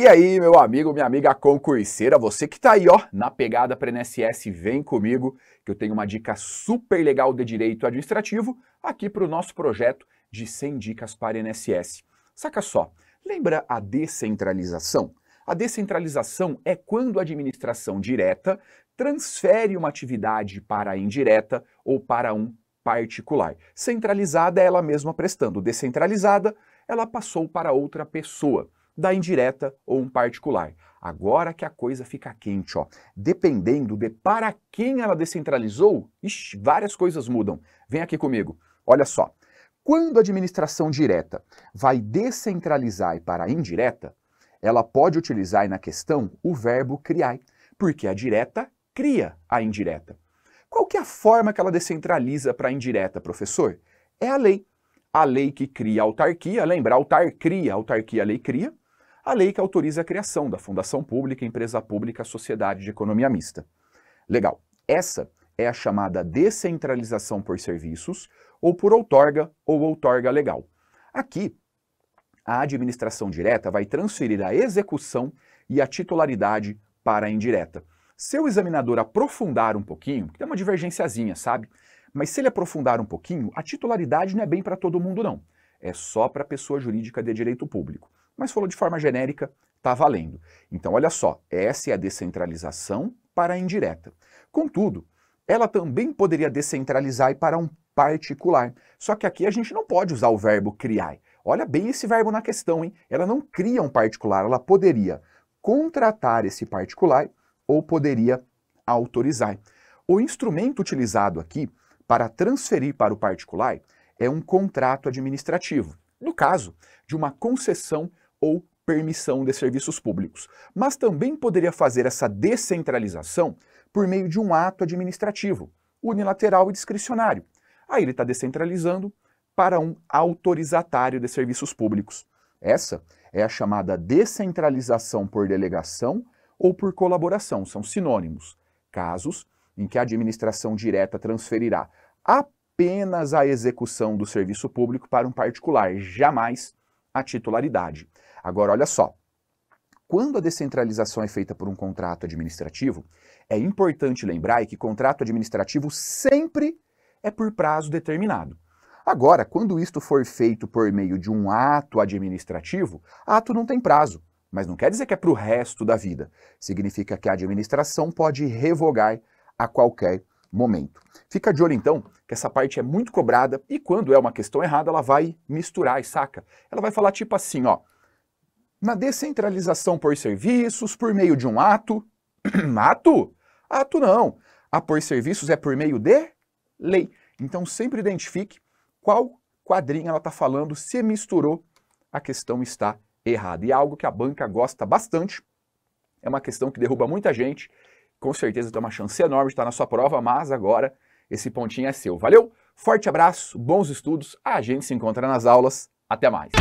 E aí, meu amigo, minha amiga concurseira, você que tá aí, ó, na pegada para NSS, vem comigo, que eu tenho uma dica super legal de direito administrativo aqui para o nosso projeto de 100 dicas para NSS. Saca só, lembra a descentralização? A descentralização é quando a administração direta transfere uma atividade para a indireta ou para um particular. Centralizada é ela mesma prestando, descentralizada ela passou para outra pessoa da indireta ou um particular. Agora que a coisa fica quente, ó. Dependendo de para quem ela descentralizou, ixi, várias coisas mudam. Vem aqui comigo. Olha só. Quando a administração direta vai descentralizar e para a indireta, ela pode utilizar na questão o verbo criar, porque a direta cria a indireta. Qual que é a forma que ela descentraliza para a indireta, professor? É a lei. A lei que cria a autarquia, lembra? Autar cria, autarquia, a lei cria a lei que autoriza a criação da fundação pública, empresa pública, sociedade de economia mista. Legal. Essa é a chamada descentralização por serviços ou por outorga ou outorga legal. Aqui, a administração direta vai transferir a execução e a titularidade para a indireta. Se o examinador aprofundar um pouquinho, tem uma divergênciazinha, sabe? Mas se ele aprofundar um pouquinho, a titularidade não é bem para todo mundo não. É só para a pessoa jurídica de direito público mas falou de forma genérica, está valendo. Então, olha só, essa é a descentralização para a indireta. Contudo, ela também poderia descentralizar para um particular. Só que aqui a gente não pode usar o verbo criar. Olha bem esse verbo na questão, hein? Ela não cria um particular, ela poderia contratar esse particular ou poderia autorizar. O instrumento utilizado aqui para transferir para o particular é um contrato administrativo, no caso de uma concessão ou permissão de serviços públicos, mas também poderia fazer essa descentralização por meio de um ato administrativo, unilateral e discricionário. Aí ele está descentralizando para um autorizatário de serviços públicos. Essa é a chamada descentralização por delegação ou por colaboração, são sinônimos. Casos em que a administração direta transferirá apenas a execução do serviço público para um particular, jamais a titularidade. Agora, olha só. Quando a descentralização é feita por um contrato administrativo, é importante lembrar que contrato administrativo sempre é por prazo determinado. Agora, quando isto for feito por meio de um ato administrativo, ato não tem prazo, mas não quer dizer que é para o resto da vida. Significa que a administração pode revogar a qualquer momento. Fica de olho, então, que essa parte é muito cobrada e quando é uma questão errada, ela vai misturar, e saca? Ela vai falar tipo assim, ó, na descentralização por serviços, por meio de um ato, ato? Ato não. A por serviços é por meio de lei. Então sempre identifique qual quadrinho ela está falando, se misturou, a questão está errada. E é algo que a banca gosta bastante, é uma questão que derruba muita gente, com certeza tem uma chance enorme de estar na sua prova, mas agora esse pontinho é seu. Valeu? Forte abraço, bons estudos, a gente se encontra nas aulas. Até mais!